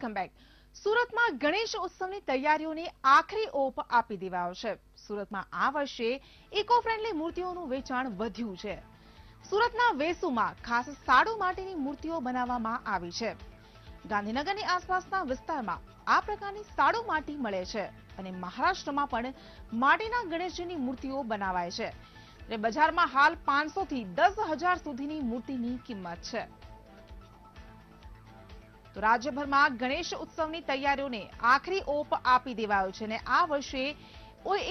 સુરતમાં ગણેશ ઉત્સવની તૈયારીઓને આખરી ઓપ આપી દેવાયો છે સુરતમાં આ વર્ષે ઇકો ફ્રેન્ડલી મૂર્તિઓનું વેચાણ વધ્યું છે સુરતના વેસુમાં ખાસ સાડુ માટેની મૂર્તિઓ બનાવવામાં આવી છે ગાંધીનગરની આસપાસના વિસ્તારમાં આ પ્રકારની સાડુ માટી મળે છે અને મહારાષ્ટ્રમાં પણ માટીના ગણેશજીની મૂર્તિઓ બનાવાય છે બજારમાં હાલ પાંચસો થી દસ હજાર સુધીની મૂર્તિની કિંમત છે રાજ્યભરમાં ગણેશ ઉત્સવની તૈયારીઓને આખરી ઓપ આપી દેવાયો છે અને આ વર્ષે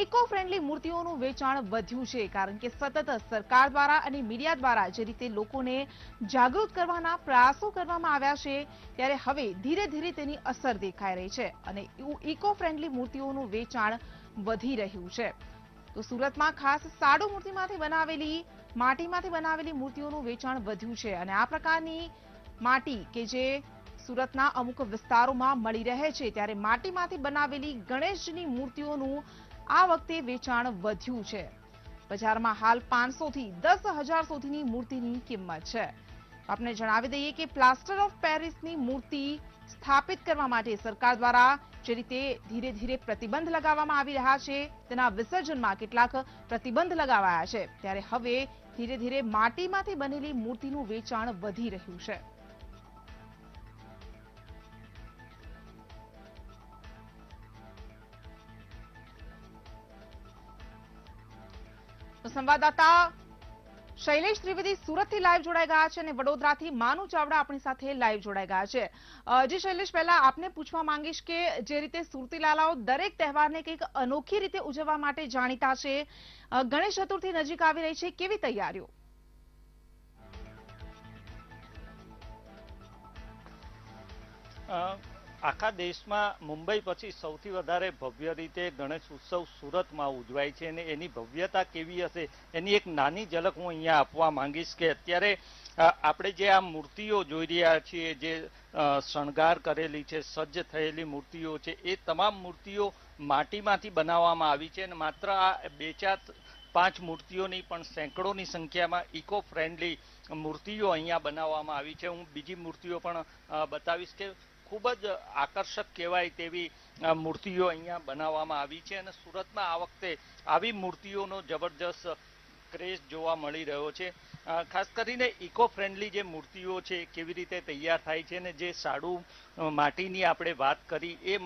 ઇકો ફ્રેન્ડલી મૂર્તિઓનું વેચાણ વધ્યું છે કારણ કે સતત સરકાર દ્વારા અને મીડિયા દ્વારા જે રીતે લોકોને જાગૃત કરવાના પ્રયાસો કરવામાં આવ્યા છે ત્યારે હવે ધીરે ધીરે તેની અસર દેખાઈ રહી છે અને ઇકો ફ્રેન્ડલી મૂર્તિઓનું વેચાણ વધી રહ્યું છે તો સુરતમાં ખાસ સાડો મૂર્તિમાંથી બનાવેલી માટીમાંથી બનાવેલી મૂર્તિઓનું વેચાણ વધ્યું છે અને આ પ્રકારની માટી કે જે સુરતના અમુક વિસ્તારોમાં મળી રહે છે ત્યારે માટીમાંથી બનાવેલી ગણેશજીની મૂર્તિઓનું આ વખતે વેચાણ વધ્યું છે બજારમાં હાલ પાંચસોથી દસ હજાર સુધીની મૂર્તિની કિંમત છે આપને જણાવી દઈએ કે પ્લાસ્ટર ઓફ પેરિસની મૂર્તિ સ્થાપિત કરવા માટે સરકાર દ્વારા જે રીતે ધીરે ધીરે પ્રતિબંધ લગાવવામાં આવી રહ્યા છે તેના વિસર્જનમાં કેટલાક પ્રતિબંધ લગાવાયા છે ત્યારે હવે ધીરે ધીરે માટીમાંથી બનેલી મૂર્તિનું વેચાણ વધી રહ્યું છે સંવાદદાતા શૈલેષ ત્રિવેદી સુરતથી લાઈવ જોડાઈ ગયા છે અને વડોદરાથી માનુ ચાવડા આપણી સાથે લાઈવ જોડાઈ ગયા છે જી શૈલેષ પહેલા આપને પૂછવા માંગીશ કે જે રીતે સુરતીલાલાઓ દરેક તહેવારને કંઈક અનોખી રીતે ઉજવવા માટે જાણીતા છે ગણેશ ચતુર્થી નજીક આવી રહી છે કેવી તૈયારીઓ આખા દેશમાં મુંબઈ પછી સૌથી વધારે ભવ્ય રીતે ગણેશ ઉત્સવ સુરતમાં ઉજવાય છે અને એની ભવ્યતા કેવી હશે એની એક નાની ઝલક હું અહીંયા આપવા માંગીશ કે અત્યારે આપણે જે આ મૂર્તિઓ જોઈ રહ્યા છીએ જે શણગાર કરેલી છે સજ્જ થયેલી મૂર્તિઓ છે એ તમામ મૂર્તિઓ માટીમાંથી બનાવવામાં આવી છે અને માત્ર આ બે ચાર પાંચ મૂર્તિઓની પણ સેંકડોની સંખ્યામાં ઇકો ફ્રેન્ડલી મૂર્તિઓ અહીંયા બનાવવામાં આવી છે હું બીજી મૂર્તિઓ પણ બતાવીશ કે ખૂબ જ આકર્ષક કહેવાય તેવી મૂર્તિઓ અહીંયા બનાવવામાં આવી છે અને સુરતમાં આ વખતે આવી મૂર્તિઓનો જબરજસ્ત ક્રેઝ જોવા મળી રહ્યો છે ખાસ કરીને ઇકો ફ્રેન્ડલી જે મૂર્તિઓ છે કેવી રીતે તૈયાર થાય છે અને જે સાડું માટીની આપણે વાત કરી એ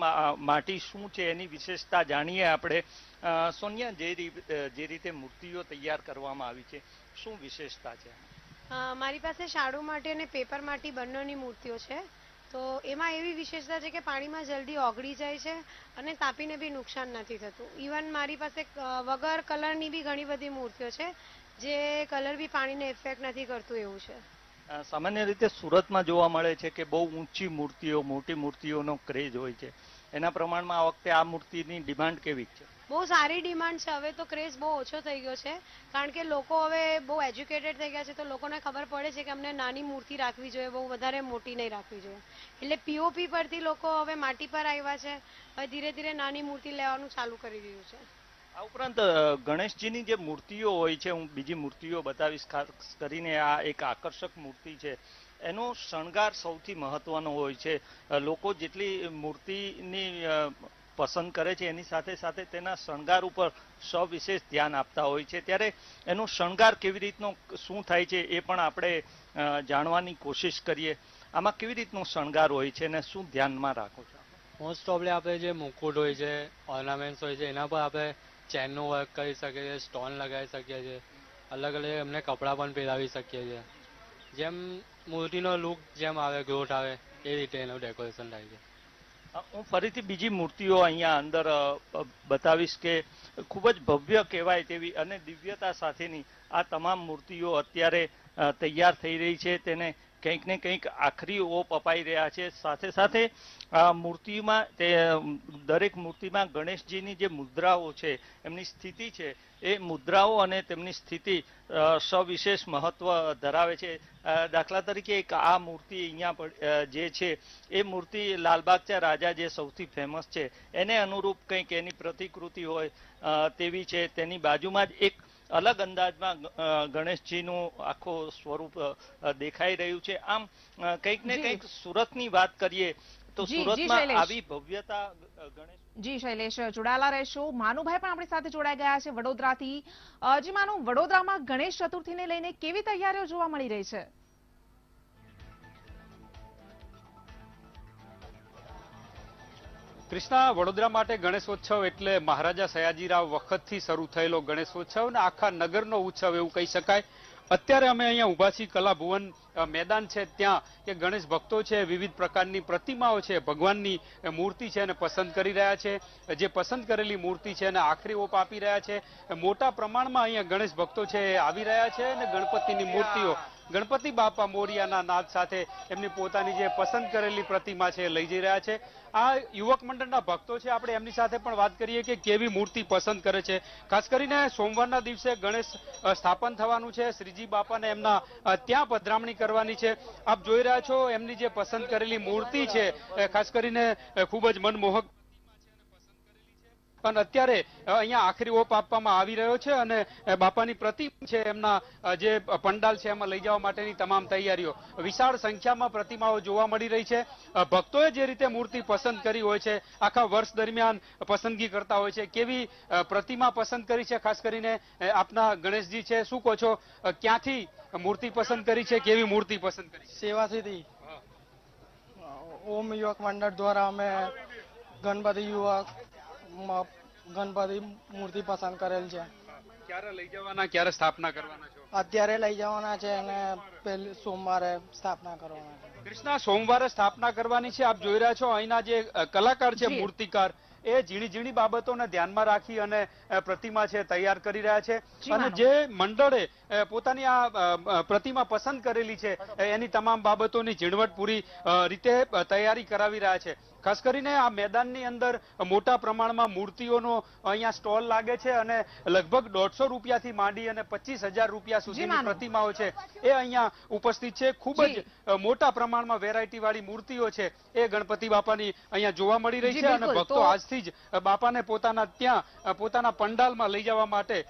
માટી શું છે એની વિશેષતા જાણીએ આપણે સોનિયા જે જે રીતે મૂર્તિઓ તૈયાર કરવામાં આવી છે શું વિશેષતા છે મારી પાસે શાડુ માટી અને પેપર માટી બંનેની મૂર્તિઓ છે તો એમાં એવી વિશેષતા છે કે પાણીમાં જલ્દી ઓગળી જાય છે અને તાપીને બી નુકસાન નથી થતું ઇવન મારી પાસે વગર કલરની બી ઘણી બધી મૂર્તિઓ છે જે કલર બી પાણીને ઇફેક્ટ નથી કરતું એવું છે સામાન્ય રીતે સુરતમાં જોવા મળે છે કે બહુ ઊંચી મૂર્તિઓ મોટી મૂર્તિઓનો ક્રેઝ હોય છે એના પ્રમાણમાં આ વખતે આ મૂર્તિની ડિમાન્ડ કેવી છે બહુ સારી ડિમાન્ડ છે હવે તો ક્રેઝ બહુ ઓછો થઈ ગયો છે કારણ કે લોકો હવે બહુ એજ્યુકેટેડ થઈ ગયા છે તો લોકોને ખબર પડે છે કે અમને નાની મૂર્તિ રાખવી જોઈએ બહુ વધારે મોટી નહીં રાખવી જોઈએ એટલે પીઓપી પરથી લોકો હવે માટી પર આવ્યા છે હવે ધીરે ધીરે નાની મૂર્તિ લેવાનું ચાલુ કરી દીધું છે આ ઉપરાંત ગણેશજીની જે મૂર્તિઓ હોય છે હું બીજી મૂર્તિઓ બતાવીશ ખાસ કરીને આ એક આકર્ષક મૂર્તિ છે એનો શણગાર સૌથી મહત્વનો હોય છે લોકો જેટલી મૂર્તિની પસંદ કરે છે એની સાથે સાથે તેના શણગાર ઉપર સવિશેષ ધ્યાન આપતા હોય છે ત્યારે એનો શણગાર કેવી રીતનો શું થાય છે એ પણ આપણે જાણવાની કોશિશ કરીએ આમાં કેવી રીતનો શણગાર હોય છે અને શું ધ્યાનમાં રાખો છો મોસ્ટ ઓફલી આપણે જે મુકુટ હોય છે ઓર્નામેન્ટ્સ હોય છે એના પર આપણે ચેનનું વર્ક કરી શકીએ છીએ સ્ટોન લગાવી શકીએ છીએ અલગ અલગ એમને કપડાં પણ પહેરાવી શકીએ છીએ જેમ મૂર્તિનો લુક જેમ આવે ગ્રોથ આવે એ રીતે એનું ડેકોરેશન થાય છે હું ફરીથી બીજી મૂર્તિઓ અહીંયા અંદર બતાવીશ કે ખૂબ જ ભવ્ય કહેવાય તેવી અને દિવ્યતા સાથેની આ તમામ મૂર્તિઓ અત્યારે તૈયાર થઈ રહી છે તેને કંઈક ને કંઈક આખરી ઓપ અપાઈ રહ્યા છે સાથે સાથે આ મૂર્તિમાં તે દરેક મૂર્તિમાં ગણેશજીની જે મુદ્રાઓ છે એમની સ્થિતિ છે એ મુદ્રાઓ અને તેમની સ્થિતિ સવિશેષ મહત્વ ધરાવે છે દાખલા તરીકે એક આ મૂર્તિ અહીંયા જે છે એ મૂર્તિ લાલબાગચા રાજા જે સૌથી ફેમસ છે એને અનુરૂપ કંઈક એની પ્રતિકૃતિ હોય તેવી છે તેની બાજુમાં જ એક અલગ અંદાજમાં ગણેશજીનું આખું સ્વરૂપ દેખાઈ રહ્યું છે આમ કંઈક ને કંઈક સુરતની વાત કરીએ તો સુરતમાં આવી ભવ્યતા ગણેશ જી શૈલેષ જોડાયેલા રહેશો માનુભાઈ પણ આપણી સાથે જોડાઈ ગયા છે વડોદરાથી જી માનુ વડોદરામાં ગણેશ ચતુર્થીને લઈને કેવી તૈયારીઓ જોવા મળી રહી છે કૃષ્ણા વડોદરા માટે ગણેશોત્સવ એટલે મહારાજા સયાજીરાવ વખતથી શરૂ થયેલો ગણેશોત્સવ અને આખા નગરનો ઉત્સવ એવું કહી શકાય અત્યારે અમે અહીંયા ઉભા છીએ કલાભુવન મેદાન છે ત્યાં કે ગણેશ ભક્તો છે વિવિધ પ્રકારની પ્રતિમાઓ છે ભગવાનની મૂર્તિ છે એને પસંદ કરી રહ્યા છે જે પસંદ કરેલી મૂર્તિ છે એને આખરી ઓપ આપી રહ્યા છે મોટા પ્રમાણમાં અહીંયા ગણેશ ભક્તો છે એ આવી રહ્યા છે અને ગણપતિની મૂર્તિઓ ગણપતિ બાપા મોરિયાના નાદ સાથે એમની પોતાની જે પસંદ કરેલી પ્રતિમા છે લઈ જઈ રહ્યા છે આ યુવક મંડળના ભક્તો છે આપણે એમની સાથે પણ વાત કરીએ કે કેવી મૂર્તિ પસંદ કરે છે ખાસ કરીને સોમવારના દિવસે ગણેશ સ્થાપન થવાનું છે શ્રીજી બાપાને એમના ત્યાં પધરામણી કરવાની છે આપ જોઈ રહ્યા છો એમની જે પસંદ કરેલી મૂર્તિ છે ખાસ કરીને ખૂબ જ મનમોહક પણ અત્યારે અહીંયા આખરી ઓપ આપવામાં આવી રહ્યો છે અને બાપાની પ્રતિમા છે એમના જે પંડાલ છે એમાં લઈ જવા માટેની તમામ તૈયારીઓ વિશાળ સંખ્યામાં પ્રતિમાઓ જોવા મળી રહી છે ભક્તોએ જે રીતે મૂર્તિ પસંદ કરી હોય છે આખા વર્ષ દરમિયાન પસંદગી કરતા હોય છે કેવી પ્રતિમા પસંદ કરી છે ખાસ કરીને આપના ગણેશજી છે શું કહો છો ક્યાંથી મૂર્તિ પસંદ કરી છે કેવી મૂર્તિ પસંદ કરી સેવાથી ઓમ યુવક મંડળ દ્વારા અમે ગણપતિ યુવક ગણપતિ મૂર્તિ પસંદ કરેલ છે ક્યારે લઈ જવાના ક્યારે સ્થાપના કરવાના અત્યારે લઈ જવાના છે અને પહેલી સોમવારે સ્થાપના કરવાના છે કૃષ્ણા સોમવારે સ્થાપના કરવાની છે આપ જોઈ રહ્યા છો અહીંના જે કલાકાર છે મૂર્તિકાર એ ઝીણી ઝીણી બાબતોને ધ્યાનમાં રાખી અને પ્રતિમા છે તૈયાર કરી રહ્યા છે અને જે મંડળે પોતાની આ પ્રતિમા પસંદ કરેલી છે એની તમામ બાબતોની ઝીણવટ પૂરી રીતે તૈયારી કરાવી રહ્યા છે ખાસ કરીને આ મેદાનની અંદર મોટા પ્રમાણમાં મૂર્તિઓનો અહીંયા સ્ટોલ લાગે છે અને લગભગ દોઢસો રૂપિયાથી માંડી અને પચીસ રૂપિયા સુધીની પ્રતિમાઓ છે એ અહીંયા ઉપસ્થિત છે ખૂબ જ મોટા પ્રમાણમાં વેરાયટી મૂર્તિઓ છે એ ગણપતિ બાપાની અહીંયા જોવા મળી રહી છે અને ભક્તો આજથી જ બાપાને પોતાના ત્યાં પોતાના પંડાલમાં લઈ જવા માટે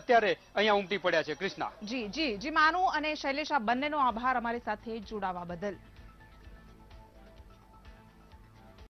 અત્યારે અહીંયા ઉમટી પડ્યા છે કૃષ્ણા જી જી જી માનુ અને શૈલેષ આ બંનેનો આભાર અમારી સાથે જોડાવા બદલ